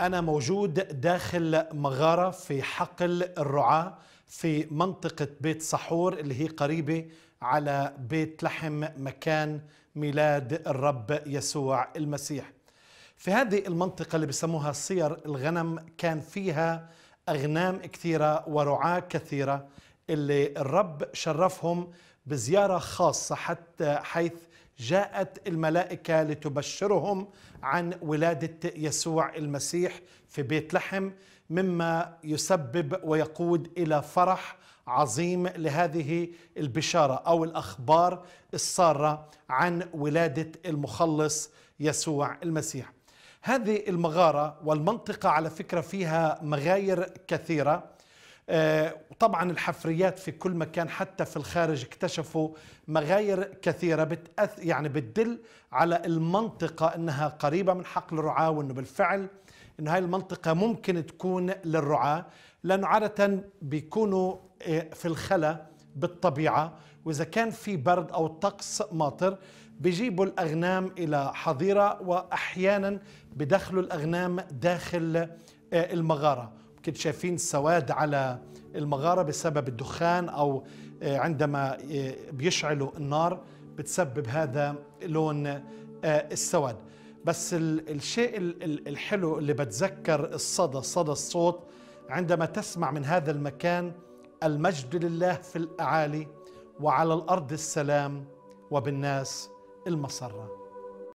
أنا موجود داخل مغارة في حقل الرعاة في منطقة بيت صحور اللي هي قريبة على بيت لحم مكان ميلاد الرب يسوع المسيح في هذه المنطقة اللي بسموها صير الغنم كان فيها أغنام كثيرة ورعاة كثيرة اللي الرب شرفهم بزيارة خاصة حتى حيث جاءت الملائكة لتبشرهم عن ولادة يسوع المسيح في بيت لحم مما يسبب ويقود إلى فرح عظيم لهذه البشارة أو الأخبار السارة عن ولادة المخلص يسوع المسيح هذه المغارة والمنطقة على فكرة فيها مغاير كثيرة آه، طبعا الحفريات في كل مكان حتى في الخارج اكتشفوا مغاير كثيرة بتأث يعني بتدل على المنطقة أنها قريبة من حقل الرعاة وأنه بالفعل أن هاي المنطقة ممكن تكون للرعاة لأنه عادة بيكونوا آه، في الخلا بالطبيعة وإذا كان في برد أو طقس ماطر بيجيبوا الأغنام إلى حظيرة وأحيانا بدخلوا الأغنام داخل آه، المغارة يمكن شايفين سواد على المغارة بسبب الدخان أو آه، عندما آه، بيشعلوا النار بتسبب هذا لون آه، السواد بس الشيء الحلو اللي بتذكر الصدى صدى الصوت عندما تسمع من هذا المكان المجد لله في الأعالي وعلى الأرض السلام وبالناس المسره